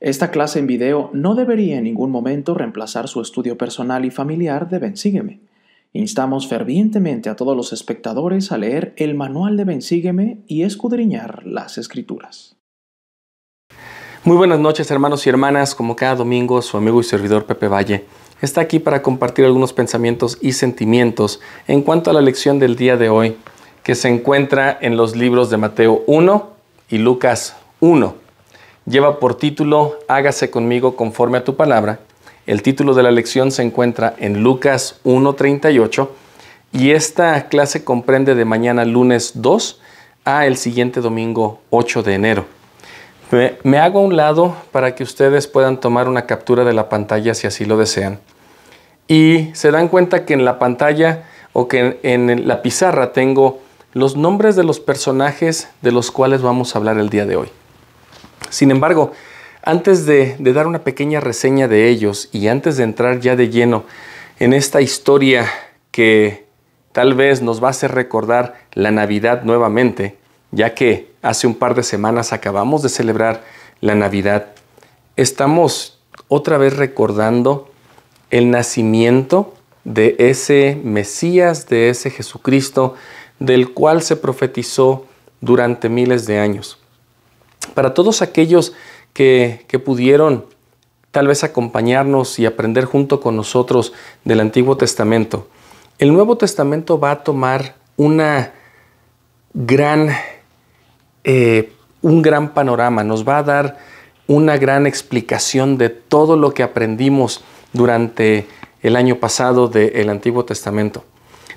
Esta clase en video no debería en ningún momento reemplazar su estudio personal y familiar de Bensígueme. Instamos fervientemente a todos los espectadores a leer el manual de Bensígueme y escudriñar las escrituras. Muy buenas noches hermanos y hermanas, como cada domingo su amigo y servidor Pepe Valle está aquí para compartir algunos pensamientos y sentimientos en cuanto a la lección del día de hoy, que se encuentra en los libros de Mateo 1 y Lucas 1 lleva por título Hágase conmigo conforme a tu palabra. El título de la lección se encuentra en Lucas 1.38 y esta clase comprende de mañana lunes 2 a el siguiente domingo 8 de enero. Me, hago a un lado para que ustedes puedan tomar una captura de la pantalla si así lo desean. Y se dan cuenta que en la pantalla o que en la pizarra tengo los nombres de los personajes de los cuales vamos a hablar el día de hoy. Sin embargo, antes de, dar una pequeña reseña de ellos y antes de entrar ya de lleno en esta historia que tal vez nos va a hacer recordar la Navidad nuevamente, ya que hace un par de semanas acabamos de celebrar la Navidad, estamos otra vez recordando el nacimiento de ese Mesías, de ese Jesucristo, del cual se profetizó durante miles de años para todos aquellos que, pudieron tal vez acompañarnos y aprender junto con nosotros del Antiguo Testamento. El Nuevo Testamento va a tomar una gran, eh, un gran panorama, nos va a dar una gran explicación de todo lo que aprendimos durante el año pasado del Antiguo Testamento.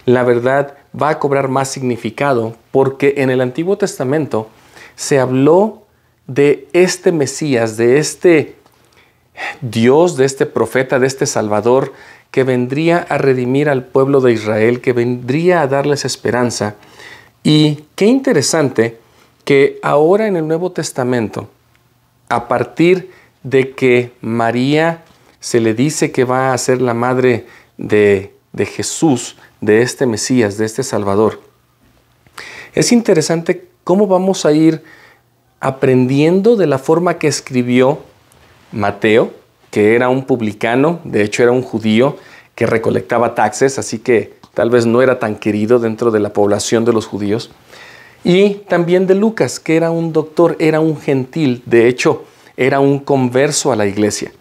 La verdad va a cobrar más significado porque en el Antiguo Testamento se habló de este Mesías, de este Dios, de este profeta, de este Salvador, que vendría a redimir al pueblo de Israel, que vendría a darles esperanza. Y qué interesante que ahora en el Nuevo Testamento, a partir de que María se le dice que va a ser la madre de, de Jesús, de este Mesías, de este Salvador, es interesante cómo vamos a ir aprendiendo de la forma que escribió Mateo, que era un publicano, de hecho era un judío que recolectaba taxes, así que tal vez no era tan querido dentro de la población de los judíos. Y también de Lucas, que era un doctor, era un gentil, de hecho era un converso a la iglesia.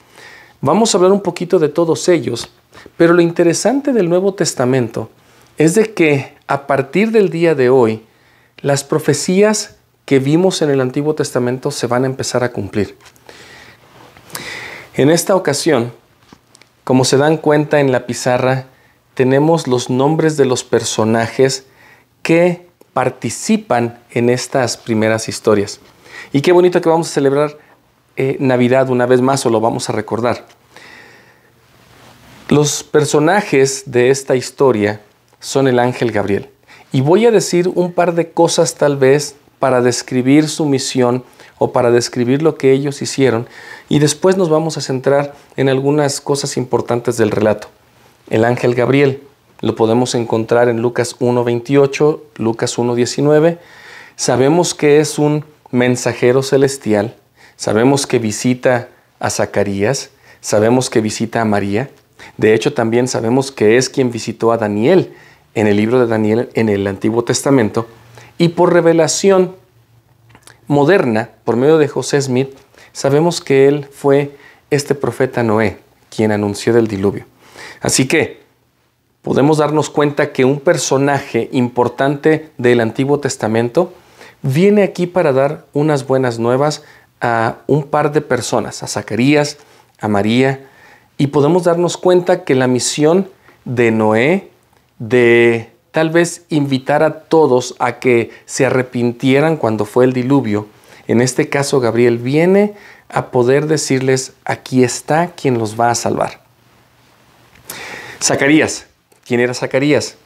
Vamos a hablar un poquito de todos ellos, pero lo interesante del Nuevo Testamento es de que a partir del día de hoy, las profecías que vimos en el Antiguo Testamento se van a empezar a cumplir. En esta ocasión, como se dan cuenta en la pizarra, tenemos los nombres de los personajes que participan en estas primeras historias. Y qué bonito que vamos a celebrar eh, Navidad una vez más o lo vamos a recordar. Los personajes de esta historia son el ángel Gabriel. Y voy a decir un par de cosas tal vez para describir su misión o para describir lo que ellos hicieron y después nos vamos a centrar en algunas cosas importantes del relato. El ángel Gabriel lo podemos encontrar en Lucas 1.28, Lucas 1.19. Sabemos que es un mensajero celestial, sabemos que visita a Zacarías, sabemos que visita a María, de hecho también sabemos que es quien visitó a Daniel en el libro de Daniel en el Antiguo Testamento y por revelación moderna, por medio de José Smith, sabemos que él fue este profeta Noé, quien anunció del diluvio. Así que podemos darnos cuenta que un personaje importante del Antiguo Testamento viene aquí para dar unas buenas nuevas a un par de personas, a Zacarías, a María, y podemos darnos cuenta que la misión de Noé, de tal vez invitar a todos a que se arrepintieran cuando fue el diluvio. En este caso, Gabriel viene a poder decirles, aquí está quien los va a salvar. Zacarías. ¿Quién era Zacarías?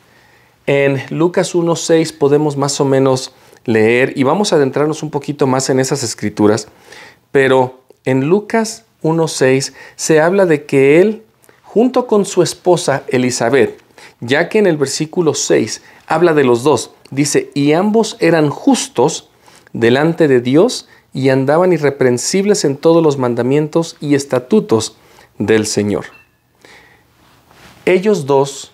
En Lucas 1.6 podemos más o menos leer y vamos a adentrarnos un poquito más en esas escrituras, pero en Lucas 1.6 se habla de que él, junto con su esposa Elizabeth, ya que en el versículo 6 habla de los dos. Dice, y ambos eran justos delante de Dios y andaban irreprensibles en todos los mandamientos y estatutos del Señor. Ellos dos,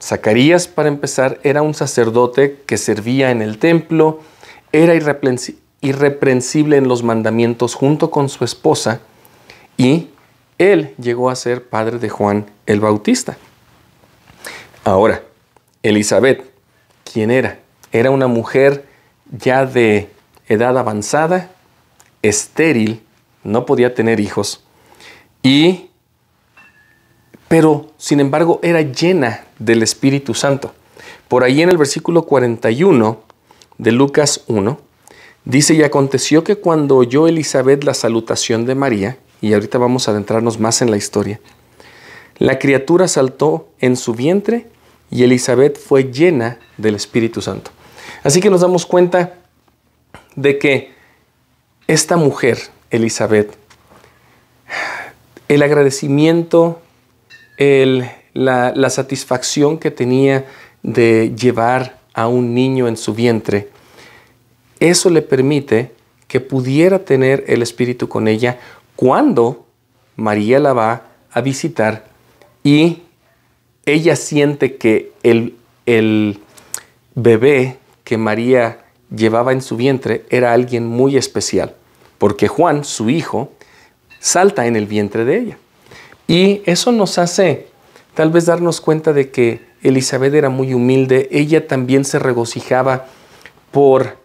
Zacarías para empezar, era un sacerdote que servía en el templo, era irreprensible en los mandamientos junto con su esposa y él llegó a ser padre de Juan el Bautista. Ahora, Elizabeth, ¿quién era? Era una mujer ya de edad avanzada, estéril, no podía tener hijos y pero sin embargo era llena del Espíritu Santo. Por ahí en el versículo 41 de Lucas 1 dice y aconteció que cuando oyó Elizabeth la salutación de María, y ahorita vamos a adentrarnos más en la historia, la criatura saltó en su vientre y Elizabeth fue llena del Espíritu Santo. Así que nos damos cuenta de que esta mujer, Elizabeth, el agradecimiento, la, la satisfacción que tenía de llevar a un niño en su vientre, eso le permite que pudiera tener el Espíritu con ella cuando María la va a visitar y ella siente que el, el bebé que María llevaba en su vientre era alguien muy especial, porque Juan, su hijo, salta en el vientre de ella. Y eso nos hace tal vez darnos cuenta de que Elizabeth era muy humilde, ella también se regocijaba por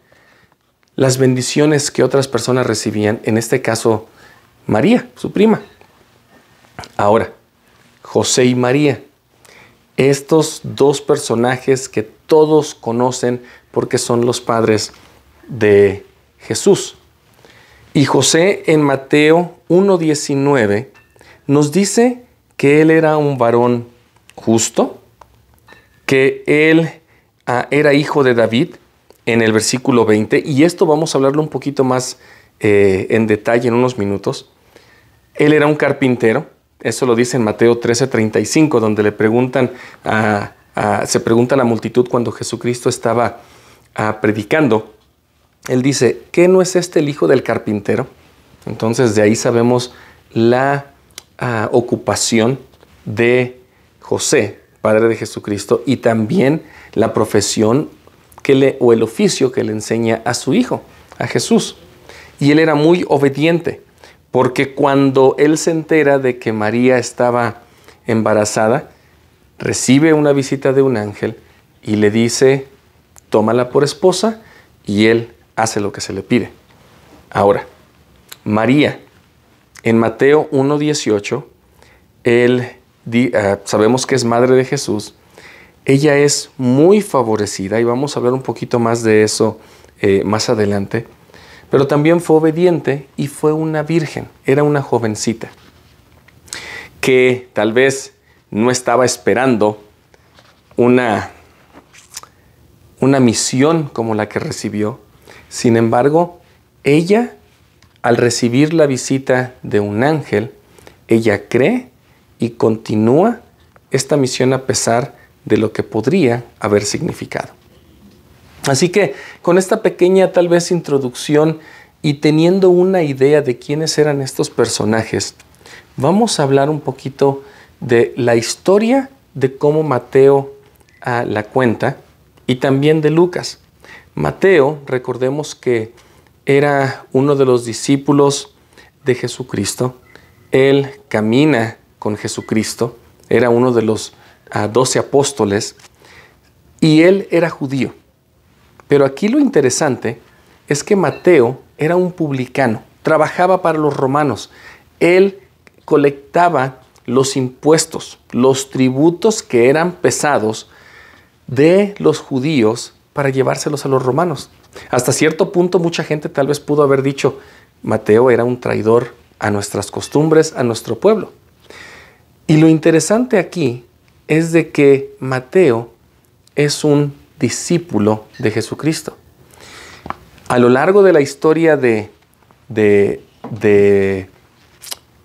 las bendiciones que otras personas recibían, en este caso María, su prima. Ahora, José y María, estos dos personajes que todos conocen porque son los padres de Jesús. Y José en Mateo 1.19 nos dice que él era un varón justo, que él ah, era hijo de David en el versículo 20, y esto vamos a hablarlo un poquito más eh, en detalle en unos minutos. Él era un carpintero, eso lo dice en Mateo 13:35, donde le preguntan se pregunta a la multitud cuando Jesucristo estaba ah, predicando. Él dice, ¿qué no es este el hijo del carpintero? Entonces de ahí sabemos la ah, ocupación de José, padre de Jesucristo, y también la profesión que le, o el oficio que le enseña a su hijo, a Jesús. Y él era muy obediente. Porque cuando él se entera de que María estaba embarazada, recibe una visita de un ángel y le dice, tómala por esposa, y él hace lo que se le pide. Ahora, María, en Mateo 1.18, ah, sabemos que es madre de Jesús, ella es muy favorecida y vamos a hablar un poquito más de eso eh, más adelante. Pero también fue obediente y fue una virgen, era una jovencita, que tal vez no estaba esperando una, una misión como la que recibió. Sin embargo, ella, al recibir la visita de un ángel, ella cree y continúa esta misión a pesar de lo que podría haber significado. Así que con esta pequeña tal vez introducción y teniendo una idea de quiénes eran estos personajes, vamos a hablar un poquito de la historia de cómo Mateo a ah, la cuenta y también de Lucas. Mateo, recordemos que era uno de los discípulos de Jesucristo. Él camina con Jesucristo, era uno de los ah, doce apóstoles y él era judío. Pero aquí lo interesante es que Mateo era un publicano, trabajaba para los romanos. Él colectaba los impuestos, los tributos que eran pesados de los judíos para llevárselos a los romanos. Hasta cierto punto mucha gente tal vez pudo haber dicho, Mateo era un traidor a nuestras costumbres, a nuestro pueblo. Y lo interesante aquí es de que Mateo es un discípulo de Jesucristo. A lo largo de la historia de,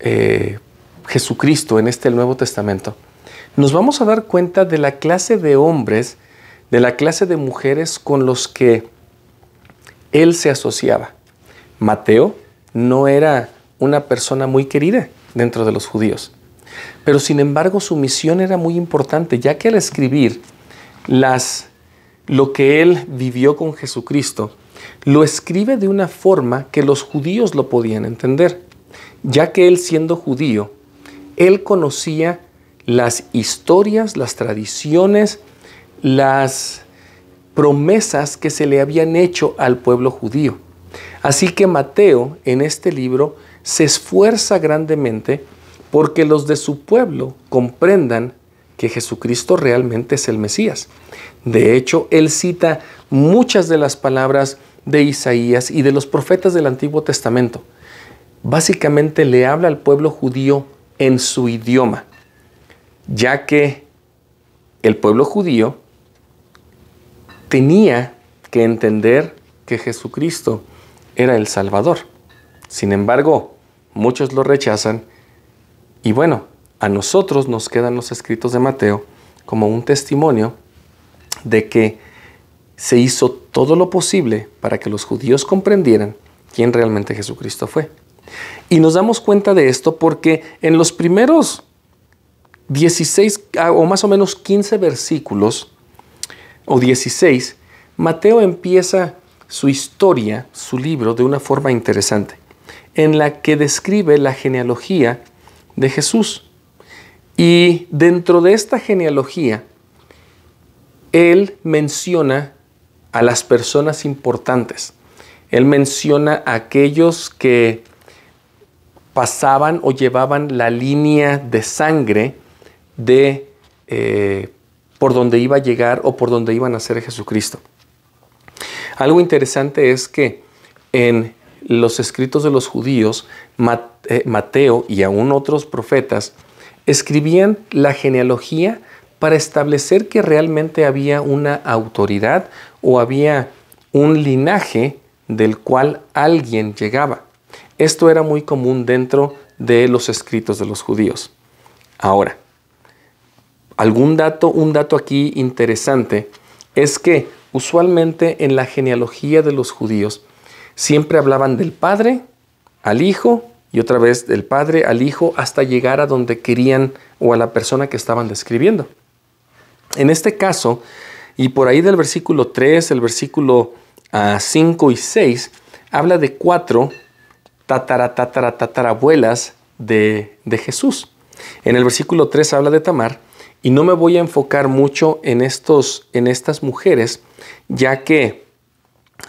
eh, Jesucristo en este Nuevo Testamento, nos vamos a dar cuenta de la clase de hombres, de la clase de mujeres con los que él se asociaba. Mateo no era una persona muy querida dentro de los judíos, pero sin embargo su misión era muy importante, ya que al escribir las lo que él vivió con Jesucristo, lo escribe de una forma que los judíos lo podían entender, ya que él siendo judío, él conocía las historias, las tradiciones, las promesas que se le habían hecho al pueblo judío. Así que Mateo en este libro se esfuerza grandemente porque los de su pueblo comprendan que Jesucristo realmente es el Mesías. De hecho, él cita muchas de las palabras de Isaías y de los profetas del Antiguo Testamento. Básicamente le habla al pueblo judío en su idioma, ya que el pueblo judío tenía que entender que Jesucristo era el Salvador. Sin embargo, muchos lo rechazan y bueno, a nosotros nos quedan los escritos de Mateo como un testimonio de que se hizo todo lo posible para que los judíos comprendieran quién realmente Jesucristo fue. Y nos damos cuenta de esto porque en los primeros 16 ah, o más o menos 15 versículos o 16, Mateo empieza su historia, su libro, de una forma interesante, en la que describe la genealogía de Jesús. Y dentro de esta genealogía, él menciona a las personas importantes. Él menciona a aquellos que pasaban o llevaban la línea de sangre de eh, por donde iba a llegar o por donde iban a ser Jesucristo. Algo interesante es que en los escritos de los judíos, eh, Mateo y aún otros profetas escribían la genealogía para establecer que realmente había una autoridad o había un linaje del cual alguien llegaba. Esto era muy común dentro de los escritos de los judíos. Ahora, algún dato, un dato aquí interesante, es que usualmente en la genealogía de los judíos siempre hablaban del padre, al hijo y otra vez del padre al hijo hasta llegar a donde querían o a la persona que estaban describiendo. En este caso, y por ahí del versículo 3, el versículo 5 ah, y 6, habla de cuatro tatara, tatarabuelas de, de Jesús. En el versículo 3 habla de Tamar, y no me voy a enfocar mucho en, estos, en estas mujeres, ya que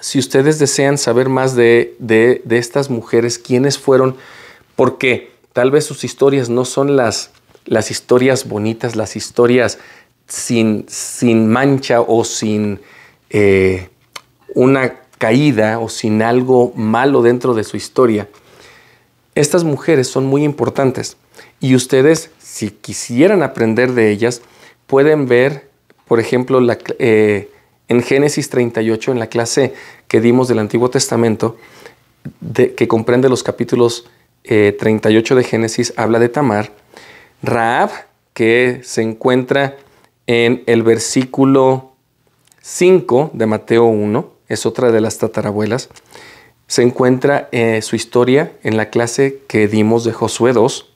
si ustedes desean saber más de, estas mujeres, quiénes fueron, porque tal vez sus historias no son las, las historias bonitas, las historias sin, sin mancha o sin eh, una caída o sin algo malo dentro de su historia. Estas mujeres son muy importantes y ustedes, si quisieran aprender de ellas, pueden ver, por ejemplo, la, eh, en Génesis 38, en la clase que dimos del Antiguo Testamento, que comprende los capítulos 38 eh, de Génesis, habla de Tamar. Raab, que se encuentra en el versículo 5 de Mateo 1, es otra de las tatarabuelas, se encuentra eh, su historia en la clase que dimos de Josué 2.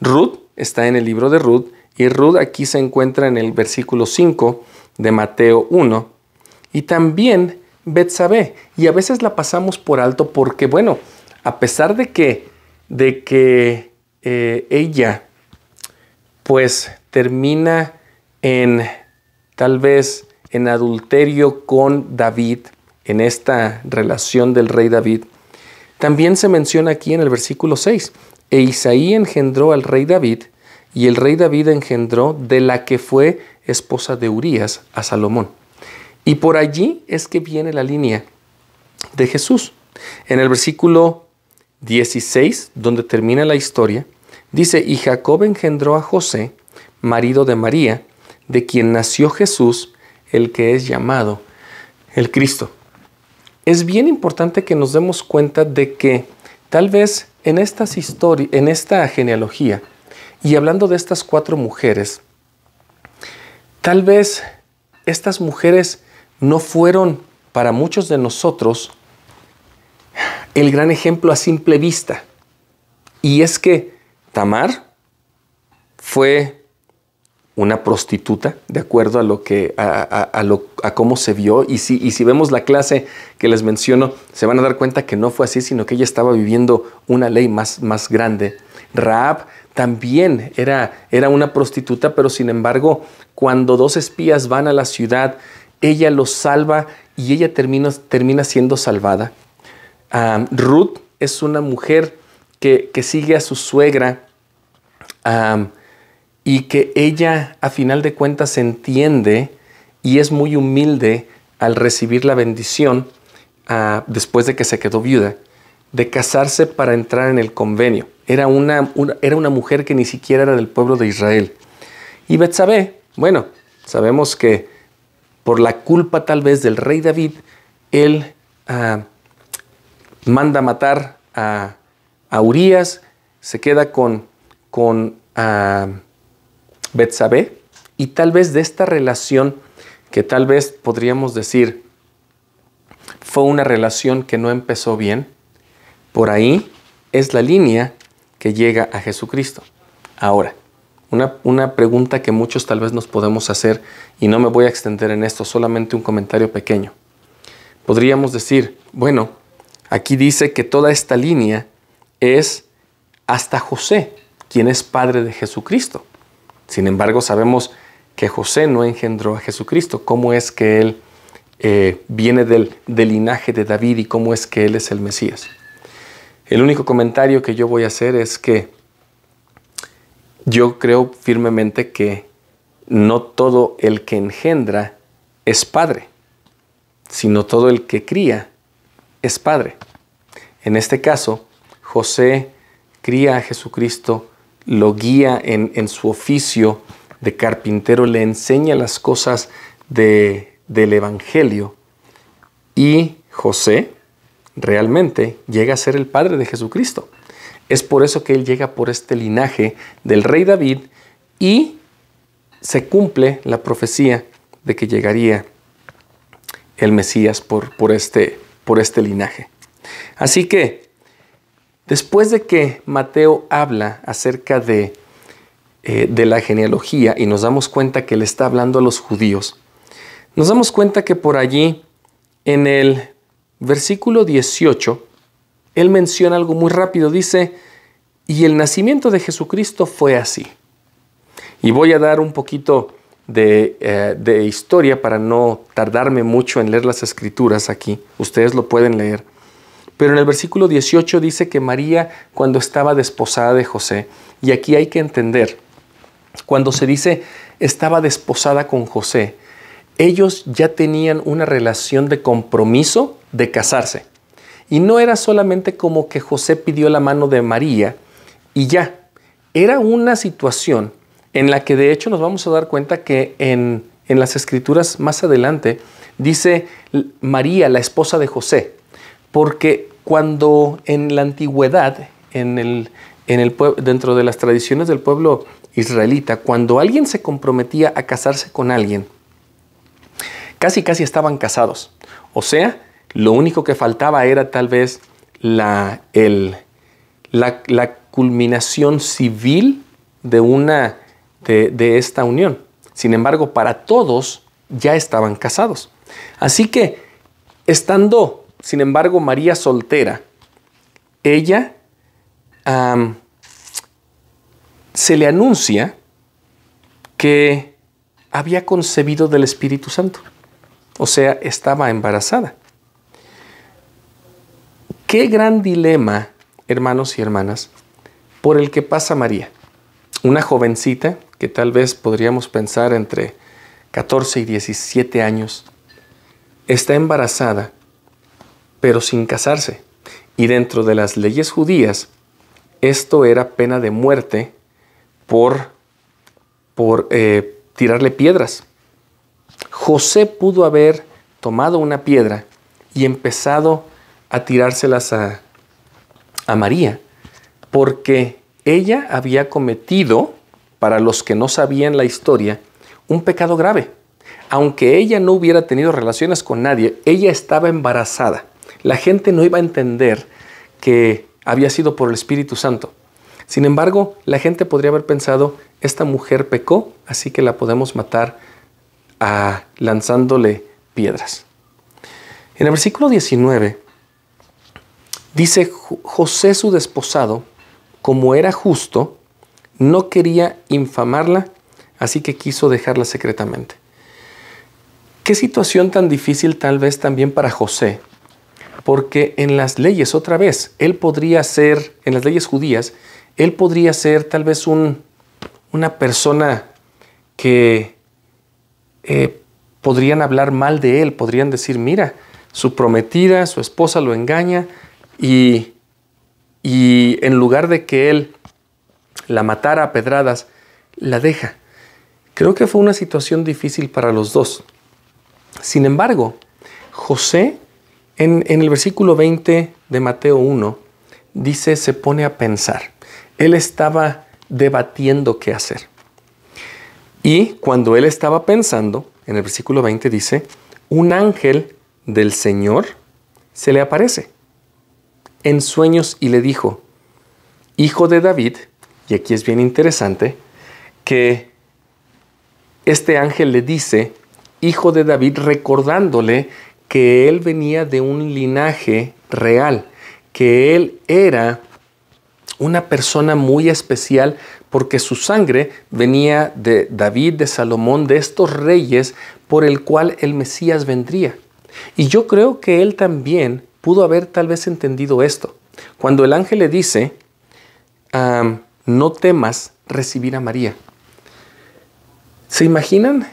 Ruth está en el libro de Ruth y Ruth aquí se encuentra en el versículo 5 de Mateo 1 y también Betsabé. Y a veces la pasamos por alto porque, bueno, a pesar de que, de que eh, ella pues termina en tal vez en adulterio con David, en esta relación del rey David, también se menciona aquí en el versículo 6, e Isaí engendró al rey David, y el rey David engendró de la que fue esposa de Urías a Salomón. Y por allí es que viene la línea de Jesús. En el versículo 16, donde termina la historia, dice, y Jacob engendró a José, marido de María, de quien nació Jesús, el que es llamado el Cristo. Es bien importante que nos demos cuenta de que tal vez en, estas en esta genealogía, y hablando de estas cuatro mujeres, tal vez estas mujeres no fueron para muchos de nosotros el gran ejemplo a simple vista. Y es que Tamar fue una prostituta, de acuerdo a lo que a, lo, a cómo se vio. Y si, si vemos la clase que les menciono, se van a dar cuenta que no fue así, sino que ella estaba viviendo una ley más, más grande. Raab también era, era una prostituta, pero sin embargo, cuando dos espías van a la ciudad ella lo salva y ella termina, termina siendo salvada. Ruth es una mujer que, sigue a su suegra y que ella a final de cuentas entiende y es muy humilde al recibir la bendición ah, después de que se quedó viuda de casarse para entrar en el convenio. Era una, era una mujer que ni siquiera era del pueblo de Israel. Y Betsabé, bueno, sabemos que por la culpa tal vez del rey David, él ah, manda matar a, urías se queda con, con ah, y tal vez de esta relación que tal vez podríamos decir fue una relación que no empezó bien, por ahí es la línea que llega a Jesucristo. Ahora, una, pregunta que muchos tal vez nos podemos hacer, y no me voy a extender en esto, solamente un comentario pequeño. Podríamos decir, bueno, aquí dice que toda esta línea es hasta José, quien es padre de Jesucristo. Sin embargo, sabemos que José no engendró a Jesucristo. ¿Cómo es que él eh, viene del linaje de David y cómo es que él es el Mesías? El único comentario que yo voy a hacer es que yo creo firmemente que no todo el que engendra es padre, sino todo el que cría es padre. En este caso, José cría a Jesucristo, lo guía en, su oficio de carpintero, le enseña las cosas del Evangelio y José realmente llega a ser el padre de Jesucristo. Es por eso que él llega por este linaje del rey David y se cumple la profecía de que llegaría el Mesías por, por, este, por este linaje. Así que, después de que Mateo habla acerca de, eh, de la genealogía y nos damos cuenta que le está hablando a los judíos, nos damos cuenta que por allí, en el versículo 18, él menciona algo muy rápido, dice, y el nacimiento de Jesucristo fue así. Y voy a dar un poquito de, eh, historia para no tardarme mucho en leer las escrituras aquí. Ustedes lo pueden leer. Pero en el versículo 18 dice que María cuando estaba desposada de José, y aquí hay que entender, cuando se dice estaba desposada con José, ellos ya tenían una relación de compromiso de casarse. Y no era solamente como que José pidió la mano de María y ya, era una situación en la que de hecho nos vamos a dar cuenta que en, las escrituras más adelante dice María, la esposa de José, porque cuando en la antigüedad, en el, en el dentro de las tradiciones del pueblo israelita, cuando alguien se comprometía a casarse con alguien, casi casi estaban casados. O sea, lo único que faltaba era tal vez la, la, culminación civil de, una, de, esta unión. Sin embargo, para todos ya estaban casados. Así que, estando, sin embargo, María soltera, ella se le anuncia que había concebido del Espíritu Santo. O sea, estaba embarazada. Qué gran dilema, hermanos y hermanas, por el que pasa María. Una jovencita que tal vez podríamos pensar entre 14 y 17 años, está embarazada, pero sin casarse. Y dentro de las leyes judías, esto era pena de muerte por, por eh, tirarle piedras. José pudo haber tomado una piedra y empezado a tirárselas a, María, porque ella había cometido, para los que no sabían la historia, un pecado grave. Aunque ella no hubiera tenido relaciones con nadie, ella estaba embarazada. La gente no iba a entender que había sido por el Espíritu Santo. Sin embargo, la gente podría haber pensado, esta mujer pecó, así que la podemos matar a, ah, lanzándole piedras. En el versículo 19 Dice, José su desposado, como era justo, no quería infamarla, así que quiso dejarla secretamente. Qué situación tan difícil tal vez también para José, porque en las leyes, otra vez, él podría ser, en las leyes judías, él podría ser tal vez un, una persona que eh, podrían hablar mal de él, podrían decir, mira, su prometida, su esposa lo engaña, y, y en lugar de que él la matara a pedradas, la deja. Creo que fue una situación difícil para los dos. Sin embargo, José en, en, el versículo 20 de Mateo 1 dice, se pone a pensar. Él estaba debatiendo qué hacer. Y cuando él estaba pensando, en el versículo 20 dice, un ángel del Señor se le aparece en sueños y le dijo, Hijo de David, y aquí es bien interesante, que este ángel le dice, Hijo de David, recordándole que él venía de un linaje real, que él era una persona muy especial porque su sangre venía de David, de Salomón, de estos reyes por el cual el Mesías vendría. Y yo creo que él también pudo haber tal vez entendido esto. Cuando el ángel le dice, no temas recibir a María. ¿Se imaginan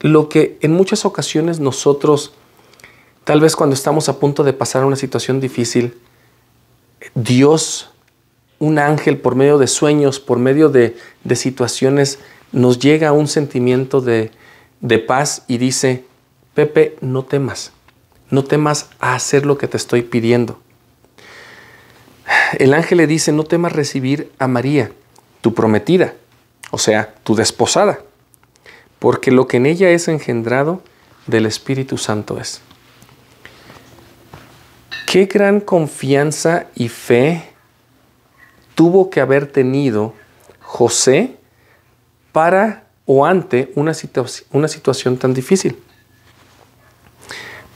lo que en muchas ocasiones nosotros, tal vez cuando estamos a punto de pasar una situación difícil, Dios, un ángel por medio de sueños, por medio de, situaciones, nos llega a un sentimiento de, de paz y dice, Pepe, no temas no temas a hacer lo que te estoy pidiendo. El ángel le dice, no temas recibir a María, tu prometida, o sea, tu desposada, porque lo que en ella es engendrado del Espíritu Santo es. Qué gran confianza y fe tuvo que haber tenido José para o ante una, una situación tan difícil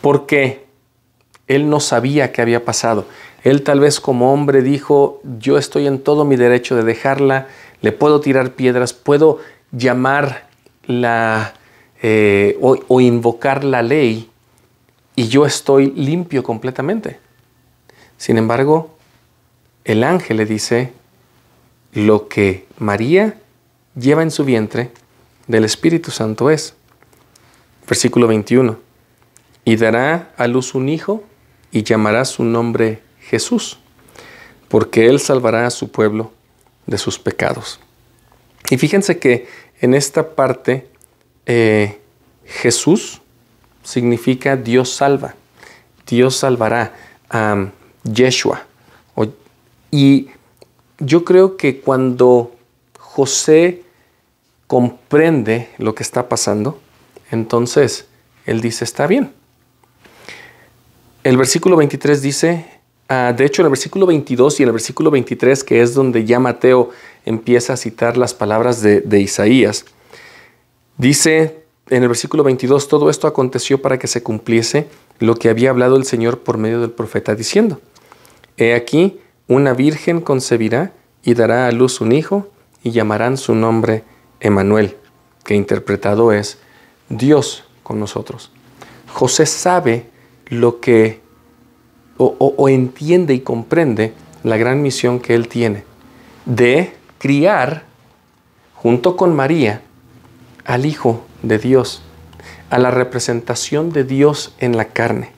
porque él no sabía qué había pasado. Él tal vez como hombre dijo, yo estoy en todo mi derecho de dejarla, le puedo tirar piedras, puedo llamar la, eh, o, o invocar la ley y yo estoy limpio completamente. Sin embargo, el ángel le dice, lo que María lleva en su vientre del Espíritu Santo es. Versículo 21 y dará a luz un hijo y llamará su nombre Jesús, porque él salvará a su pueblo de sus pecados. Y fíjense que en esta parte eh, Jesús significa Dios salva, Dios salvará a um, Yeshua. y yo creo que cuando José comprende lo que está pasando, entonces él dice, está bien, el versículo 23 dice, ah, de hecho en el versículo 22 y en el versículo 23, que es donde ya Mateo empieza a citar las palabras de, de Isaías, dice en el versículo 22, todo esto aconteció para que se cumpliese lo que había hablado el Señor por medio del profeta diciendo, He aquí, una virgen concebirá y dará a luz un hijo y llamarán su nombre Emanuel, que interpretado es Dios con nosotros. José sabe lo que o, entiende y comprende la gran misión que él tiene de criar junto con María al Hijo de Dios, a la representación de Dios en la carne.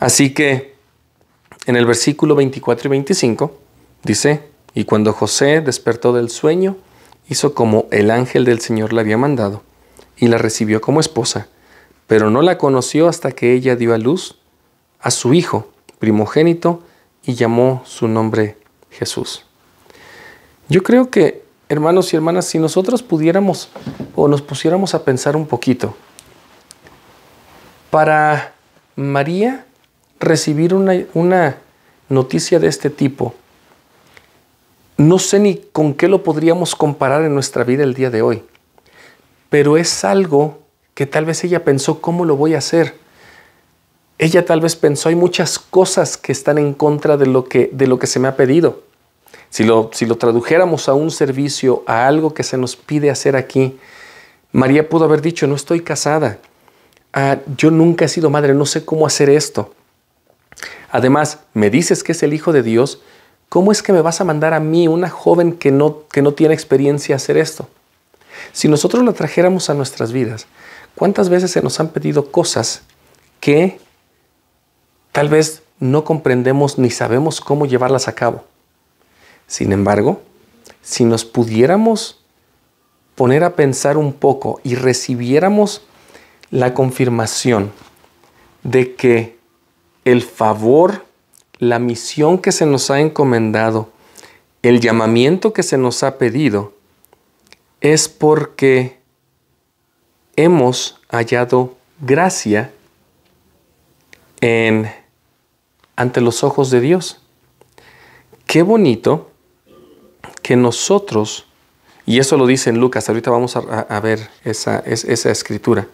Así que en el versículo 24 y 25 dice, y cuando José despertó del sueño, hizo como el ángel del Señor le había mandado, y la recibió como esposa, pero no la conoció hasta que ella dio a luz a su hijo primogénito y llamó su nombre Jesús. Yo creo que, hermanos y hermanas, si nosotros pudiéramos o nos pusiéramos a pensar un poquito, para María recibir una, una noticia de este tipo, no sé ni con qué lo podríamos comparar en nuestra vida el día de hoy, pero es algo que tal vez ella pensó, ¿cómo lo voy a hacer? Ella tal vez pensó, hay muchas cosas que están en contra de lo que, de lo que se me ha pedido. Si lo, si lo tradujéramos a un servicio, a algo que se nos pide hacer aquí, María pudo haber dicho, no estoy casada, ah, yo nunca he sido madre, no sé cómo hacer esto. Además, me dices que es el Hijo de Dios, ¿cómo es que me vas a mandar a mí, una joven que no, que no tiene experiencia, a hacer esto? Si nosotros lo trajéramos a nuestras vidas, ¿Cuántas veces se nos han pedido cosas que tal vez no comprendemos ni sabemos cómo llevarlas a cabo? Sin embargo, si nos pudiéramos poner a pensar un poco y recibiéramos la confirmación de que el favor, la misión que se nos ha encomendado, el llamamiento que se nos ha pedido, es porque hemos hallado gracia en, ante los ojos de Dios. Qué bonito que nosotros, y eso lo dice en Lucas, ahorita vamos a, ver esa, esa escritura.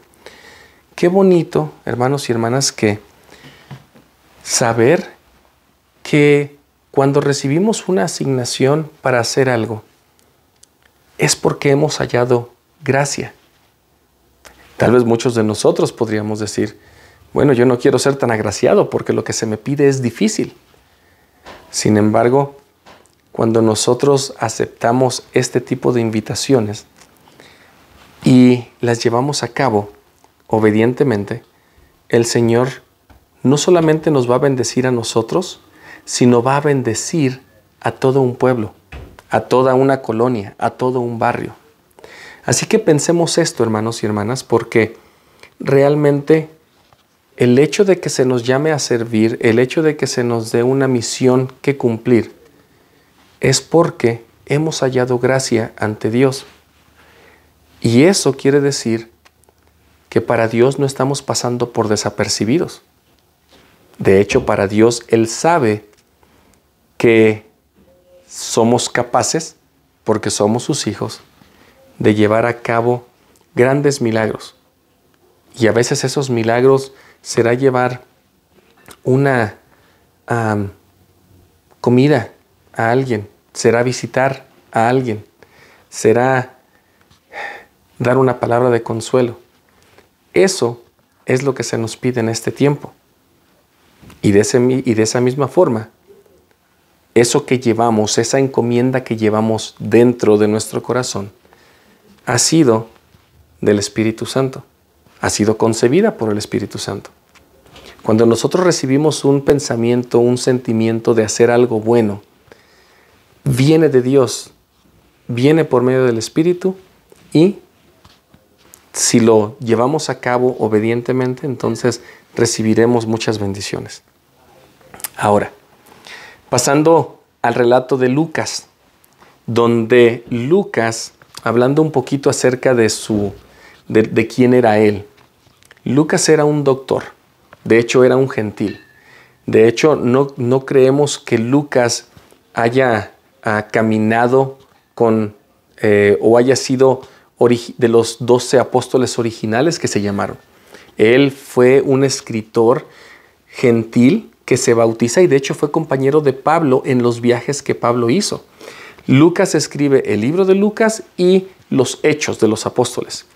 Qué bonito, hermanos y hermanas, que saber que cuando recibimos una asignación para hacer algo, es porque hemos hallado gracia. Tal vez muchos de nosotros podríamos decir, bueno, yo no quiero ser tan agraciado porque lo que se me pide es difícil. Sin embargo, cuando nosotros aceptamos este tipo de invitaciones y las llevamos a cabo obedientemente, el Señor no solamente nos va a bendecir a nosotros, sino va a bendecir a todo un pueblo, a toda una colonia, a todo un barrio. Así que pensemos esto, hermanos y hermanas, porque realmente el hecho de que se nos llame a servir, el hecho de que se nos dé una misión que cumplir, es porque hemos hallado gracia ante Dios. Y eso quiere decir que para Dios no estamos pasando por desapercibidos. De hecho, para Dios Él sabe que somos capaces, porque somos sus hijos, de llevar a cabo grandes milagros. Y a veces esos milagros será llevar una comida a alguien, será visitar a alguien, será dar una palabra de consuelo. Eso es lo que se nos pide en este tiempo. Y de, ese, y de esa misma forma, eso que llevamos, esa encomienda que llevamos dentro de nuestro corazón, ha sido del Espíritu Santo, ha sido concebida por el Espíritu Santo. Cuando nosotros recibimos un pensamiento, un sentimiento de hacer algo bueno, viene de Dios, viene por medio del Espíritu y si lo llevamos a cabo obedientemente, entonces recibiremos muchas bendiciones. Ahora, pasando al relato de Lucas, donde Lucas hablando un poquito acerca de, su, de, quién era él. Lucas era un doctor, de hecho era un gentil. De hecho, no, no creemos que Lucas haya ah, caminado con eh, o haya sido de los doce apóstoles originales que se llamaron. Él fue un escritor gentil que se bautiza y de hecho fue compañero de Pablo en los viajes que Pablo hizo. Lucas escribe el libro de Lucas y los hechos de los apóstoles.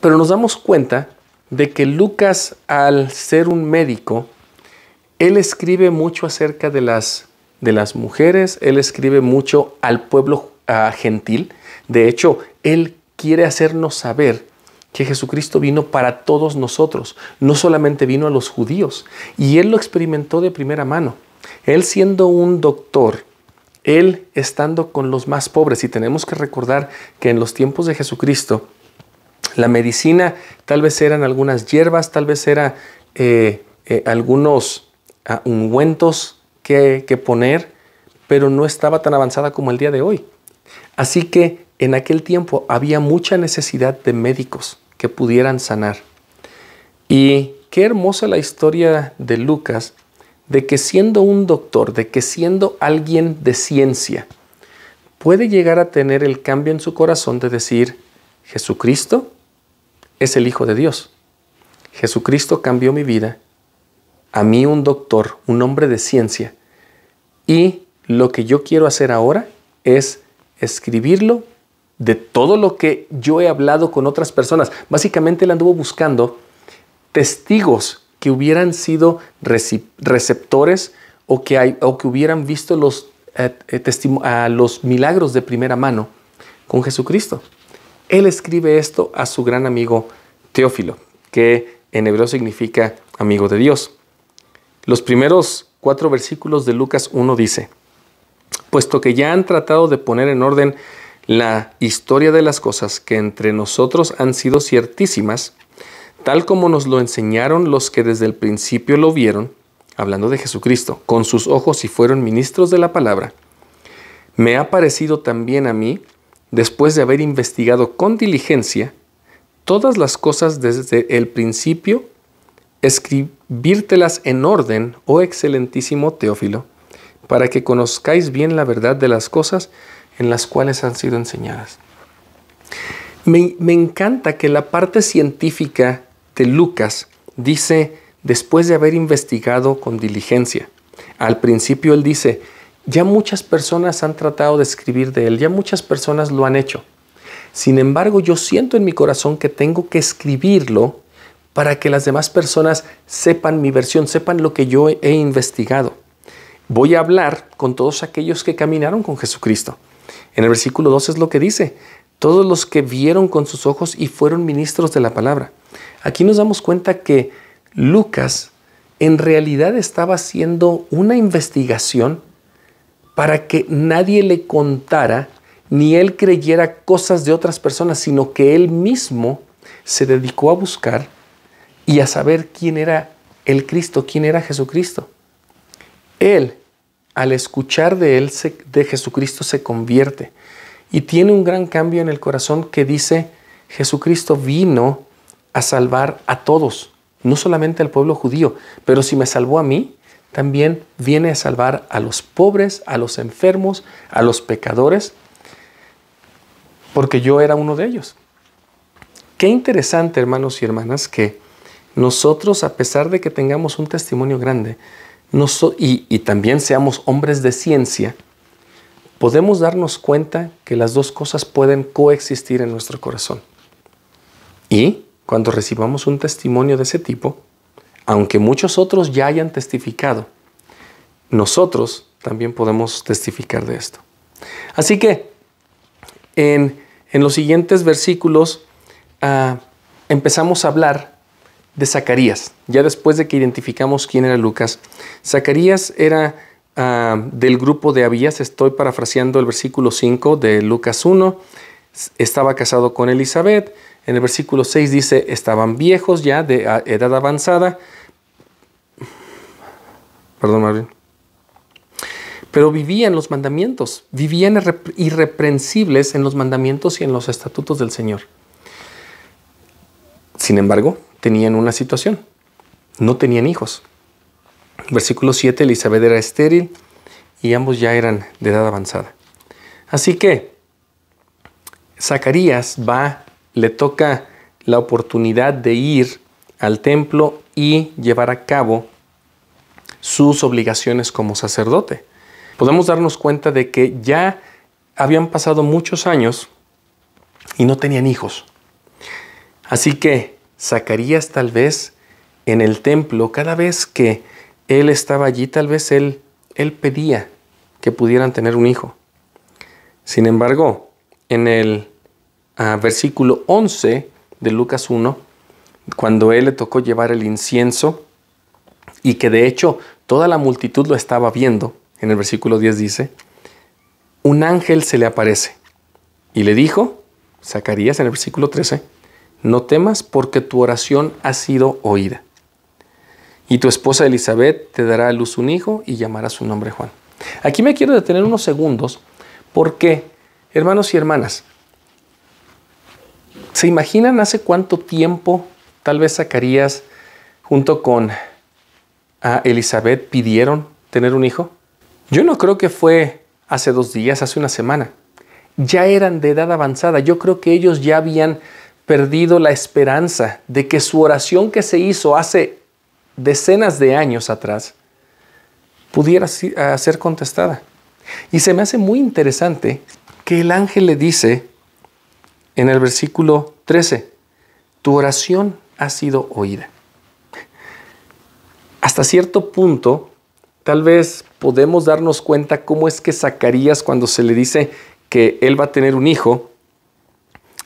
Pero nos damos cuenta de que Lucas, al ser un médico, él escribe mucho acerca de las, de las mujeres, él escribe mucho al pueblo gentil. De hecho, él quiere hacernos saber que Jesucristo vino para todos nosotros, no solamente vino a los judíos, y él lo experimentó de primera mano. Él siendo un doctor, él estando con los más pobres. Y tenemos que recordar que en los tiempos de Jesucristo, la medicina tal vez eran algunas hierbas, tal vez era eh, eh, algunos ah, ungüentos que, que poner, pero no estaba tan avanzada como el día de hoy. Así que en aquel tiempo había mucha necesidad de médicos que pudieran sanar. Y qué hermosa la historia de Lucas de que siendo un doctor, de que siendo alguien de ciencia, puede llegar a tener el cambio en su corazón de decir, Jesucristo es el Hijo de Dios. Jesucristo cambió mi vida. A mí un doctor, un hombre de ciencia. Y lo que yo quiero hacer ahora es escribirlo de todo lo que yo he hablado con otras personas. Básicamente la anduvo buscando testigos que hubieran sido receptores o que, que hubieran visto los, eh, eh, los milagros de primera mano con Jesucristo. Él escribe esto a su gran amigo Teófilo, que en hebreo significa amigo de Dios. Los primeros cuatro versículos de Lucas 1 dice, puesto que ya han tratado de poner en orden la historia de las cosas que entre nosotros han sido ciertísimas, tal como nos lo enseñaron los que desde el principio lo vieron, hablando de Jesucristo, con sus ojos y fueron ministros de la palabra, me ha parecido también a mí, después de haber investigado con diligencia todas las cosas desde el principio, escribírtelas en orden, oh excelentísimo Teófilo, para que conozcáis bien la verdad de las cosas en las cuales han sido enseñadas. Me, me encanta que la parte científica de Lucas dice, después de haber investigado con diligencia. Al principio él dice, ya muchas personas han tratado de escribir de él, ya muchas personas lo han hecho. Sin embargo, yo siento en mi corazón que tengo que escribirlo para que las demás personas sepan mi versión, sepan lo que yo he investigado. Voy a hablar con todos aquellos que caminaron con Jesucristo. En el versículo 2 es lo que dice, todos los que vieron con sus ojos y fueron ministros de la palabra. Aquí nos damos cuenta que Lucas en realidad estaba haciendo una investigación para que nadie le contara ni él creyera cosas de otras personas, sino que él mismo se dedicó a buscar y a saber quién era el Cristo, quién era Jesucristo. Él, al escuchar de él, de Jesucristo, se convierte y tiene un gran cambio en el corazón que dice, Jesucristo vino a salvar a todos, no solamente al pueblo judío, pero si me salvó a mí, también viene a salvar a los pobres, a los enfermos, a los pecadores, porque yo era uno de ellos. Qué interesante, hermanos y hermanas, que nosotros, a pesar de que tengamos un testimonio grande y, y también seamos hombres de ciencia, podemos darnos cuenta que las dos cosas pueden coexistir en nuestro corazón. Y cuando recibamos un testimonio de ese tipo, aunque muchos otros ya hayan testificado, nosotros también podemos testificar de esto. Así que en, los siguientes versículos ah, empezamos a hablar de Zacarías, ya después de que identificamos quién era Lucas. Zacarías era ah, del grupo de Abías, estoy parafraseando el versículo 5 de Lucas 1, estaba casado con Elizabeth, en el versículo 6 dice, estaban viejos ya de edad avanzada. Perdón, Marvin. Pero vivían los mandamientos, vivían irreprensibles en los mandamientos y en los estatutos del Señor. Sin embargo, tenían una situación. No tenían hijos. Versículo 7, Elizabeth era estéril y ambos ya eran de edad avanzada. Así que Zacarías va le toca la oportunidad de ir al templo y llevar a cabo sus obligaciones como sacerdote. Podemos darnos cuenta de que ya habían pasado muchos años y no tenían hijos. Así que Zacarías tal vez en el templo, cada vez que él estaba allí, tal vez él, él pedía que pudieran tener un hijo. Sin embargo, en el versículo 11 de Lucas 1, cuando él le tocó llevar el incienso y que de hecho toda la multitud lo estaba viendo, en el versículo 10 dice, un ángel se le aparece y le dijo, Zacarías en el versículo 13, no temas porque tu oración ha sido oída. Y tu esposa Elizabeth te dará a luz un hijo y llamará su nombre Juan. Aquí me quiero detener unos segundos porque, hermanos y hermanas, ¿Se imaginan hace cuánto tiempo tal vez Zacarías junto con a Elizabeth pidieron tener un hijo? Yo no creo que fue hace dos días, hace una semana. Ya eran de edad avanzada. Yo creo que ellos ya habían perdido la esperanza de que su oración que se hizo hace decenas de años atrás pudiera ser contestada. Y se me hace muy interesante que el ángel le dice en el versículo 13, tu oración ha sido oída. Hasta cierto punto, tal vez podemos darnos cuenta cómo es que Zacarías cuando se le dice que él va a tener un hijo,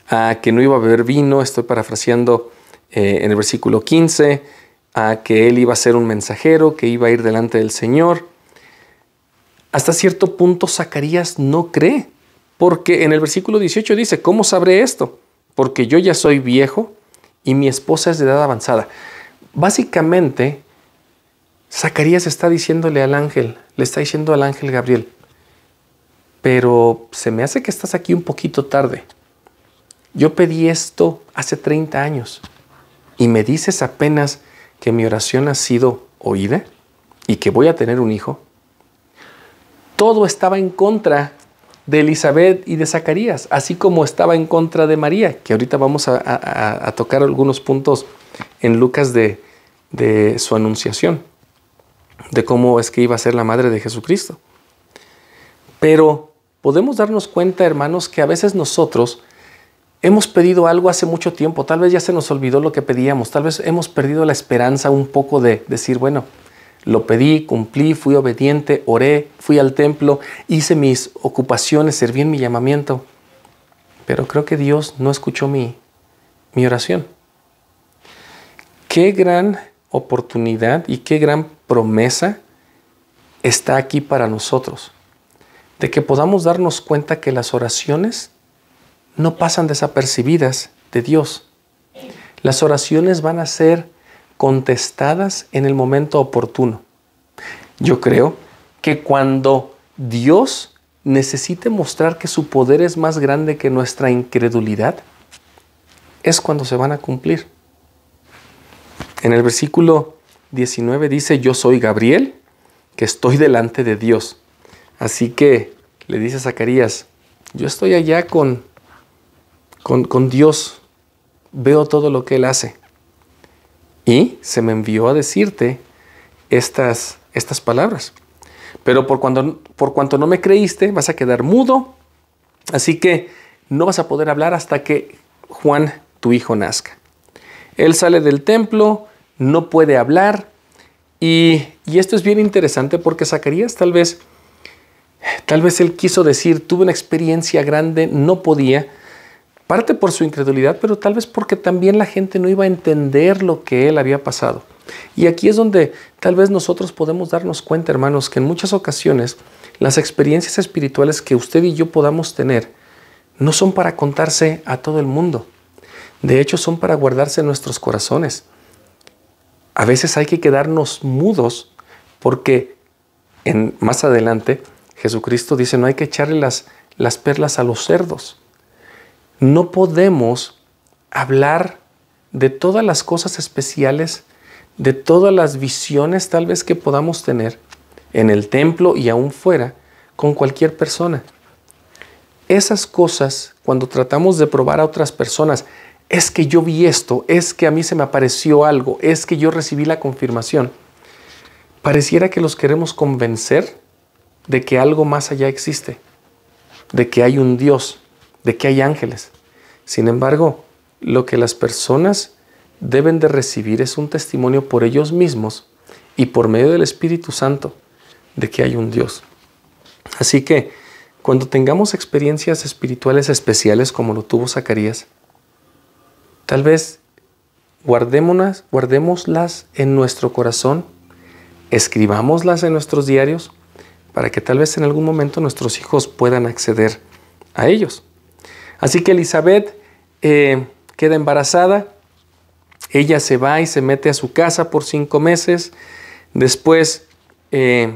a que no iba a beber vino, estoy parafraseando eh, en el versículo 15, a que él iba a ser un mensajero, que iba a ir delante del Señor. Hasta cierto punto Zacarías no cree porque en el versículo 18 dice, ¿cómo sabré esto? Porque yo ya soy viejo y mi esposa es de edad avanzada. Básicamente, Zacarías está diciéndole al ángel, le está diciendo al ángel Gabriel, pero se me hace que estás aquí un poquito tarde. Yo pedí esto hace 30 años y me dices apenas que mi oración ha sido oída y que voy a tener un hijo. Todo estaba en contra de Elizabeth y de Zacarías, así como estaba en contra de María, que ahorita vamos a, tocar algunos puntos en Lucas de su anunciación, de cómo es que iba a ser la madre de Jesucristo. Pero podemos darnos cuenta, hermanos, que a veces nosotros hemos pedido algo hace mucho tiempo, tal vez ya se nos olvidó lo que pedíamos, tal vez hemos perdido la esperanza un poco de decir, bueno, lo pedí, cumplí, fui obediente, oré, fui al templo, hice mis ocupaciones, serví en mi llamamiento. Pero creo que Dios no escuchó mi, mi oración. Qué gran oportunidad y qué gran promesa está aquí para nosotros. De que podamos darnos cuenta que las oraciones no pasan desapercibidas de Dios. Las oraciones van a ser contestadas en el momento oportuno. Yo creo que cuando Dios necesite mostrar que su poder es más grande que nuestra incredulidad, es cuando se van a cumplir. En el versículo 19 dice, yo soy Gabriel, que estoy delante de Dios. Así que le dice a Zacarías, yo estoy allá con, con, con Dios, veo todo lo que Él hace. Y se me envió a decirte estas, estas palabras. Pero por, cuando, por cuanto no me creíste, vas a quedar mudo. Así que no vas a poder hablar hasta que Juan, tu hijo, nazca. Él sale del templo, no puede hablar. Y, esto es bien interesante porque Zacarías tal vez, tal vez él quiso decir, tuve una experiencia grande, no podía, parte por su incredulidad, pero tal vez porque también la gente no iba a entender lo que él había pasado. Y aquí es donde tal vez nosotros podemos darnos cuenta, hermanos, que en muchas ocasiones las experiencias espirituales que usted y yo podamos tener no son para contarse a todo el mundo. De hecho, son para guardarse en nuestros corazones. A veces hay que quedarnos mudos porque en, más adelante Jesucristo dice, no hay que echarle las perlas a los cerdos no podemos hablar de todas las cosas especiales, de todas las visiones tal vez que podamos tener en el templo y aún fuera con cualquier persona. Esas cosas, cuando tratamos de probar a otras personas, es que yo vi esto, es que a mí se me apareció algo, es que yo recibí la confirmación, pareciera que los queremos convencer de que algo más allá existe, de que hay un Dios, de que hay ángeles. Sin embargo, lo que las personas deben de recibir es un testimonio por ellos mismos y por medio del Espíritu Santo de que hay un Dios. Así que cuando tengamos experiencias espirituales especiales como lo tuvo Zacarías, tal vez guardémoslas en nuestro corazón, escribámoslas en nuestros diarios, para que tal vez en algún momento nuestros hijos puedan acceder a ellos. Así que Elizabeth eh, queda embarazada, ella se va y se mete a su casa por cinco meses, después eh,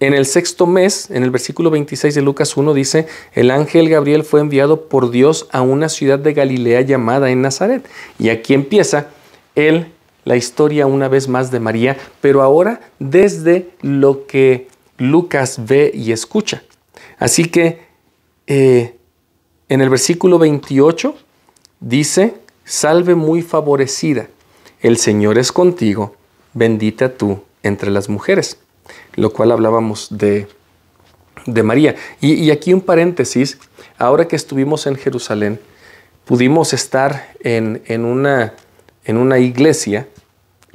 en el sexto mes, en el versículo 26 de Lucas 1 dice, el ángel Gabriel fue enviado por Dios a una ciudad de Galilea llamada en Nazaret. Y aquí empieza él la historia una vez más de María, pero ahora desde lo que Lucas ve y escucha. Así que eh, en el versículo 28 dice, salve muy favorecida, el Señor es contigo, bendita tú entre las mujeres, lo cual hablábamos de, María. Y, aquí un paréntesis, ahora que estuvimos en Jerusalén, pudimos estar en, una, en una, iglesia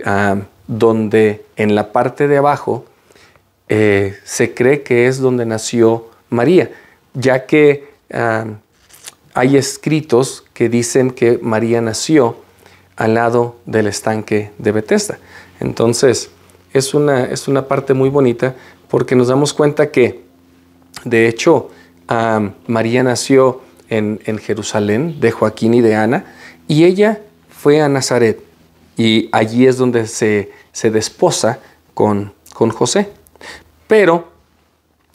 ah, donde en la parte de abajo eh, se cree que es donde nació María, ya que ah, hay escritos que dicen que María nació al lado del estanque de Bethesda. Entonces, es una, es una parte muy bonita porque nos damos cuenta que, de hecho, María nació en, Jerusalén de Joaquín y de Ana y ella fue a Nazaret y allí es donde se, se desposa con, con José. Pero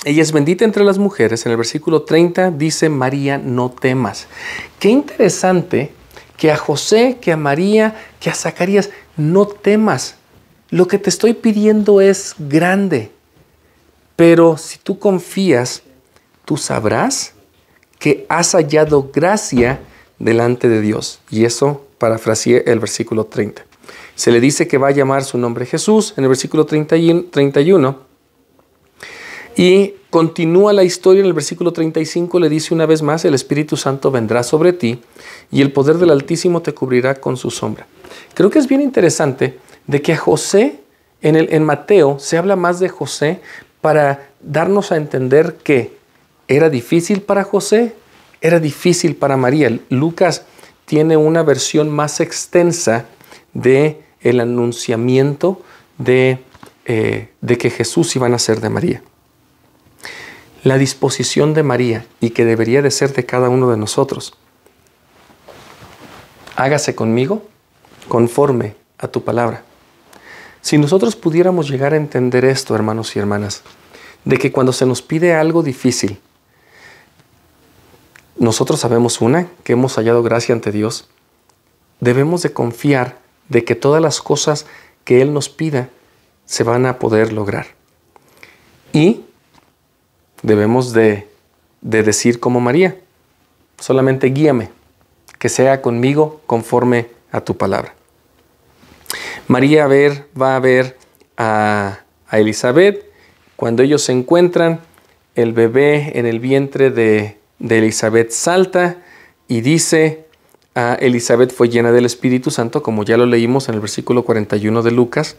ella es bendita entre las mujeres. En el versículo 30 dice, María, no temas. Qué interesante que a José, que a María, que a Zacarías, no temas. Lo que te estoy pidiendo es grande. Pero si tú confías, tú sabrás que has hallado gracia delante de Dios. Y eso parafraseé el versículo 30. Se le dice que va a llamar su nombre Jesús. En el versículo 31 y continúa la historia en el versículo 35, le dice una vez más, el Espíritu Santo vendrá sobre ti y el poder del Altísimo te cubrirá con su sombra. Creo que es bien interesante de que a José, en, el, en Mateo, se habla más de José para darnos a entender que era difícil para José, era difícil para María. Lucas tiene una versión más extensa de el anunciamiento de, eh, de que Jesús iba a nacer de María la disposición de María y que debería de ser de cada uno de nosotros. Hágase conmigo conforme a tu palabra. Si nosotros pudiéramos llegar a entender esto, hermanos y hermanas, de que cuando se nos pide algo difícil, nosotros sabemos una, que hemos hallado gracia ante Dios, debemos de confiar de que todas las cosas que Él nos pida se van a poder lograr. Y debemos de, decir como María, solamente guíame, que sea conmigo conforme a tu palabra. María a ver, va a ver a, Elizabeth. Cuando ellos se encuentran, el bebé en el vientre de, de Elizabeth salta y dice, a ah, Elizabeth fue llena del Espíritu Santo, como ya lo leímos en el versículo 41 de Lucas,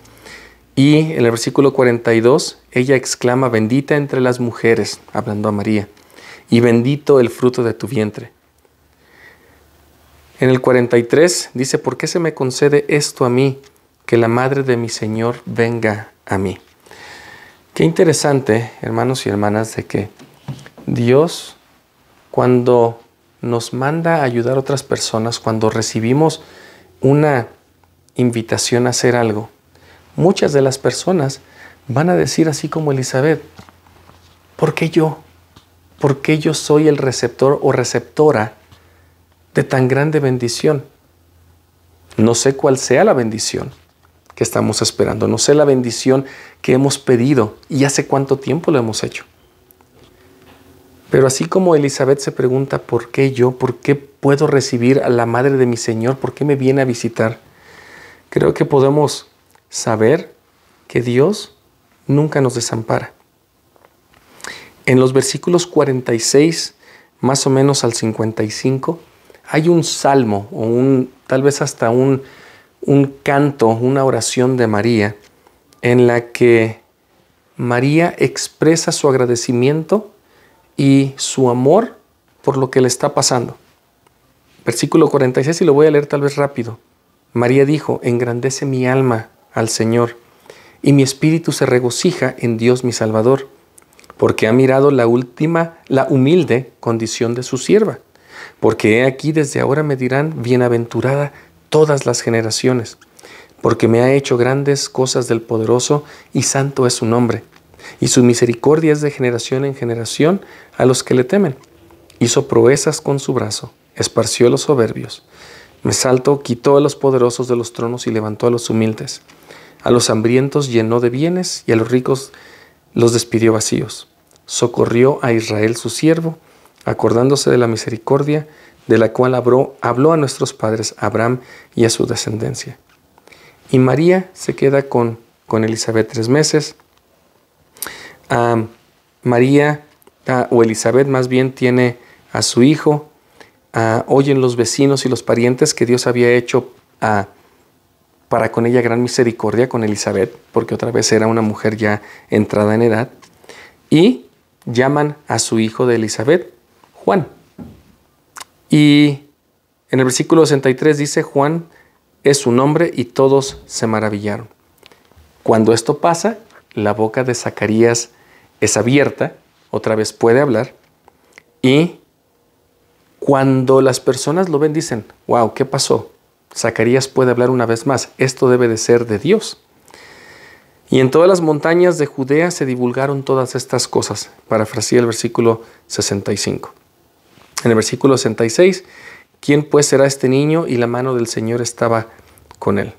y en el versículo 42, ella exclama, bendita entre las mujeres, hablando a María, y bendito el fruto de tu vientre. En el 43 dice, ¿por qué se me concede esto a mí, que la madre de mi Señor venga a mí? Qué interesante, hermanos y hermanas, de que Dios, cuando nos manda a ayudar a otras personas, cuando recibimos una invitación a hacer algo, muchas de las personas van a decir así como Elizabeth, ¿por qué yo? ¿Por qué yo soy el receptor o receptora de tan grande bendición? No sé cuál sea la bendición que estamos esperando, no sé la bendición que hemos pedido y hace cuánto tiempo lo hemos hecho. Pero así como Elizabeth se pregunta, ¿por qué yo? ¿Por qué puedo recibir a la madre de mi Señor? ¿Por qué me viene a visitar? Creo que podemos saber que Dios nunca nos desampara. En los versículos 46, más o menos al 55, hay un salmo o un, tal vez hasta un, un canto, una oración de María, en la que María expresa su agradecimiento y su amor por lo que le está pasando. Versículo 46, y lo voy a leer tal vez rápido. María dijo, engrandece mi alma al Señor, y mi espíritu se regocija en Dios mi Salvador, porque ha mirado la última, la humilde condición de su sierva. Porque he aquí desde ahora me dirán, bienaventurada todas las generaciones, porque me ha hecho grandes cosas del poderoso, y santo es su nombre. Y su misericordia es de generación en generación a los que le temen. Hizo proezas con su brazo, esparció los soberbios. Me salto, quitó a los poderosos de los tronos y levantó a los humildes. A los hambrientos llenó de bienes y a los ricos los despidió vacíos. Socorrió a Israel su siervo, acordándose de la misericordia de la cual habló, a nuestros padres Abraham y a su descendencia. Y María se queda con, con Elizabeth tres meses. Ah, María, ah, o Elizabeth más bien, tiene a su hijo. Ah, oyen los vecinos y los parientes que Dios había hecho a para con ella gran misericordia con Elizabeth, porque otra vez era una mujer ya entrada en edad, y llaman a su hijo de Elizabeth, Juan. Y en el versículo 63 dice, Juan es su nombre y todos se maravillaron. Cuando esto pasa, la boca de Zacarías es abierta, otra vez puede hablar, y cuando las personas lo ven dicen, wow, ¿qué pasó? Zacarías puede hablar una vez más, esto debe de ser de Dios. Y en todas las montañas de Judea se divulgaron todas estas cosas, parafrasea el versículo 65. En el versículo 66, ¿quién pues será este niño? Y la mano del Señor estaba con él.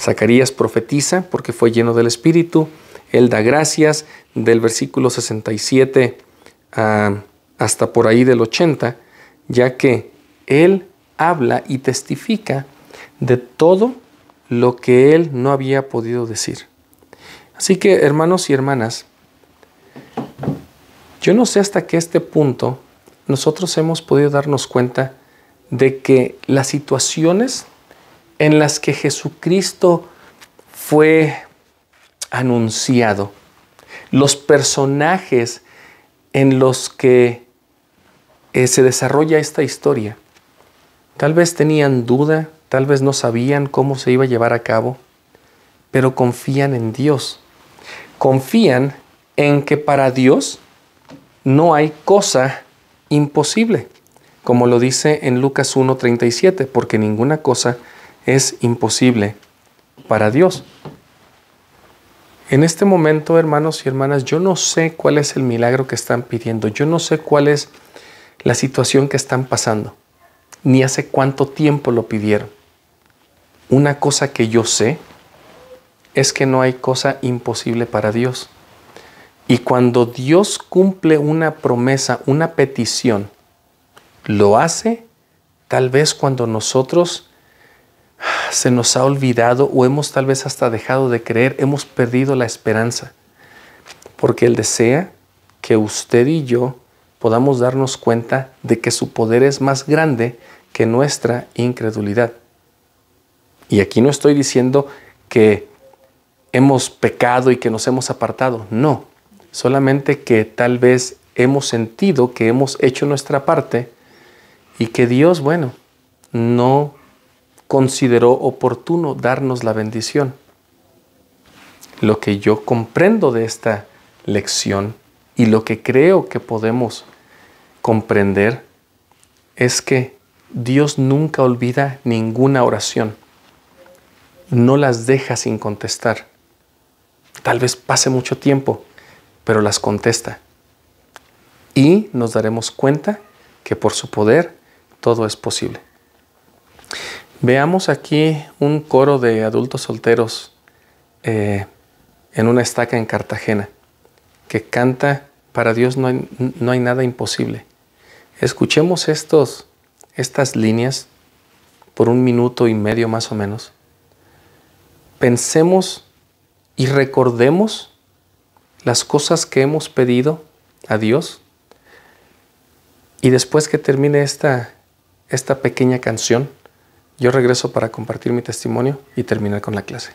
Zacarías profetiza porque fue lleno del Espíritu, él da gracias del versículo 67 ah, hasta por ahí del 80, ya que él habla y testifica de todo lo que él no había podido decir. Así que, hermanos y hermanas, yo no sé hasta qué este punto nosotros hemos podido darnos cuenta de que las situaciones en las que Jesucristo fue anunciado, los personajes en los que eh, se desarrolla esta historia, Tal vez tenían duda, tal vez no sabían cómo se iba a llevar a cabo, pero confían en Dios. Confían en que para Dios no hay cosa imposible, como lo dice en Lucas 1.37, porque ninguna cosa es imposible para Dios. En este momento, hermanos y hermanas, yo no sé cuál es el milagro que están pidiendo, yo no sé cuál es la situación que están pasando ni hace cuánto tiempo lo pidieron. Una cosa que yo sé es que no hay cosa imposible para Dios. Y cuando Dios cumple una promesa, una petición, lo hace tal vez cuando nosotros ah, se nos ha olvidado o hemos tal vez hasta dejado de creer, hemos perdido la esperanza. Porque Él desea que usted y yo podamos darnos cuenta de que su poder es más grande que nuestra incredulidad. Y aquí no estoy diciendo que hemos pecado y que nos hemos apartado, no, solamente que tal vez hemos sentido que hemos hecho nuestra parte y que Dios, bueno, no consideró oportuno darnos la bendición. Lo que yo comprendo de esta lección y lo que creo que podemos comprender es que Dios nunca olvida ninguna oración. No las deja sin contestar. Tal vez pase mucho tiempo, pero las contesta. Y nos daremos cuenta que por su poder todo es posible. Veamos aquí un coro de adultos solteros eh, en una estaca en Cartagena que canta, para Dios no hay, no hay nada imposible. Escuchemos estos estas líneas por un minuto y medio más o menos, pensemos y recordemos las cosas que hemos pedido a Dios y después que termine esta, esta pequeña canción, yo regreso para compartir mi testimonio y terminar con la clase.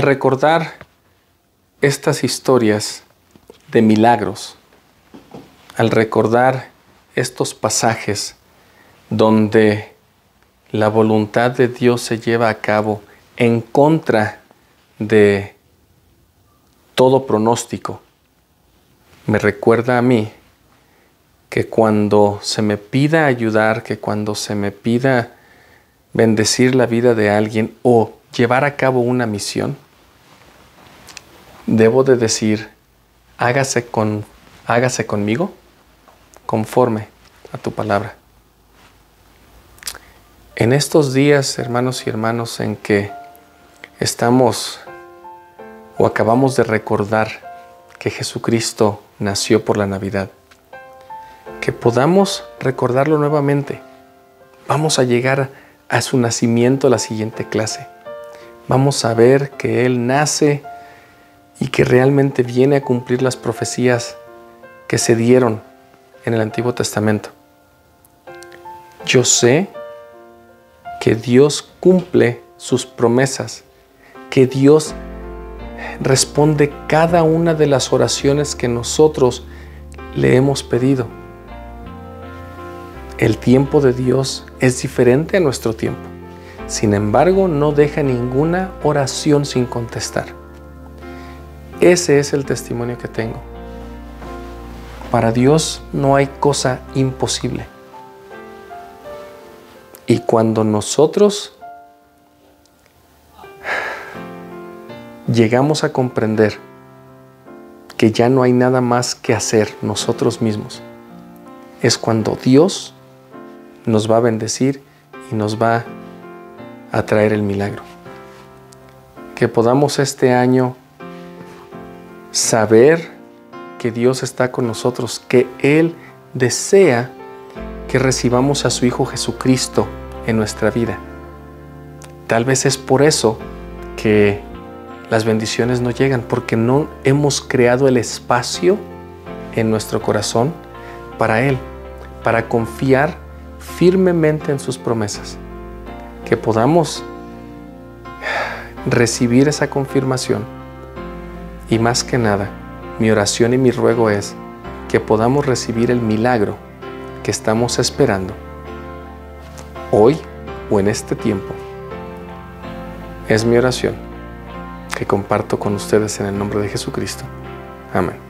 al recordar estas historias de milagros, al recordar estos pasajes donde la voluntad de Dios se lleva a cabo en contra de todo pronóstico, me recuerda a mí que cuando se me pida ayudar, que cuando se me pida bendecir la vida de alguien o llevar a cabo una misión, debo de decir, hágase, con, hágase conmigo conforme a tu palabra. En estos días, hermanos y hermanos, en que estamos o acabamos de recordar que Jesucristo nació por la Navidad, que podamos recordarlo nuevamente. Vamos a llegar a su nacimiento a la siguiente clase. Vamos a ver que Él nace y que realmente viene a cumplir las profecías que se dieron en el Antiguo Testamento. Yo sé que Dios cumple sus promesas, que Dios responde cada una de las oraciones que nosotros le hemos pedido. El tiempo de Dios es diferente a nuestro tiempo. Sin embargo, no deja ninguna oración sin contestar. Ese es el testimonio que tengo. Para Dios no hay cosa imposible. Y cuando nosotros llegamos a comprender que ya no hay nada más que hacer nosotros mismos, es cuando Dios nos va a bendecir y nos va a traer el milagro. Que podamos este año saber que Dios está con nosotros, que Él desea que recibamos a su Hijo Jesucristo en nuestra vida. Tal vez es por eso que las bendiciones no llegan, porque no hemos creado el espacio en nuestro corazón para Él, para confiar firmemente en sus promesas, que podamos recibir esa confirmación y más que nada, mi oración y mi ruego es que podamos recibir el milagro que estamos esperando hoy o en este tiempo. Es mi oración que comparto con ustedes en el nombre de Jesucristo. Amén.